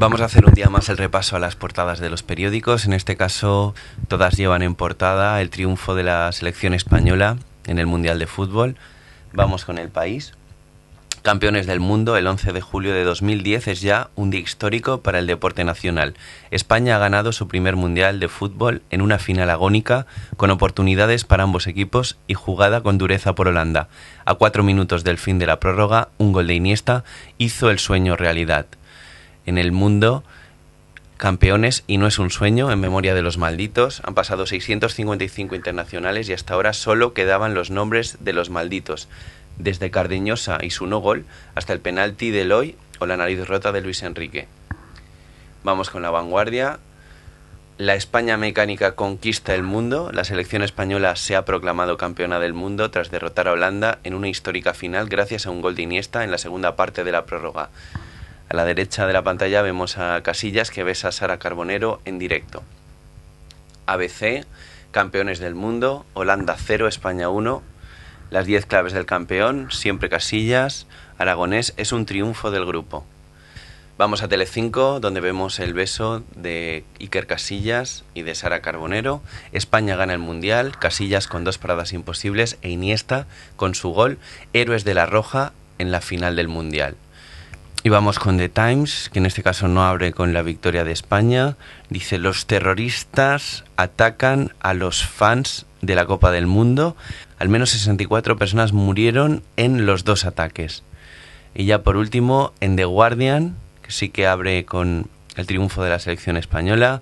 Vamos a hacer un día más el repaso a las portadas de los periódicos. En este caso, todas llevan en portada el triunfo de la selección española en el Mundial de Fútbol. Vamos con el país. Campeones del mundo, el 11 de julio de 2010 es ya un día histórico para el deporte nacional. España ha ganado su primer mundial de fútbol en una final agónica, con oportunidades para ambos equipos y jugada con dureza por Holanda. A cuatro minutos del fin de la prórroga, un gol de Iniesta hizo el sueño realidad en el mundo campeones y no es un sueño en memoria de los malditos. Han pasado 655 internacionales y hasta ahora solo quedaban los nombres de los malditos, desde Cardeñosa y su no gol hasta el penalti de Eloy o la nariz rota de Luis Enrique. Vamos con la vanguardia. La España mecánica conquista el mundo. La selección española se ha proclamado campeona del mundo tras derrotar a Holanda en una histórica final gracias a un gol de Iniesta en la segunda parte de la prórroga. A la derecha de la pantalla vemos a Casillas que besa a Sara Carbonero en directo. ABC, campeones del mundo, Holanda 0, España 1. Las 10 claves del campeón, siempre Casillas, Aragonés es un triunfo del grupo. Vamos a Telecinco, donde vemos el beso de Iker Casillas y de Sara Carbonero. España gana el Mundial, Casillas con dos paradas imposibles e Iniesta con su gol, héroes de la Roja en la final del Mundial. Y vamos con The Times, que en este caso no abre con la victoria de España. Dice, los terroristas atacan a los fans de la Copa del Mundo. Al menos 64 personas murieron en los dos ataques. Y ya por último, en The Guardian, que sí que abre con el triunfo de la selección española.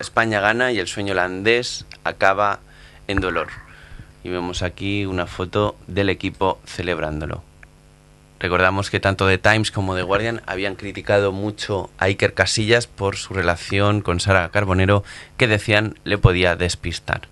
España gana y el sueño holandés acaba en dolor. Y vemos aquí una foto del equipo celebrándolo. Recordamos que tanto The Times como The Guardian habían criticado mucho a Iker Casillas por su relación con Sara Carbonero, que decían le podía despistar.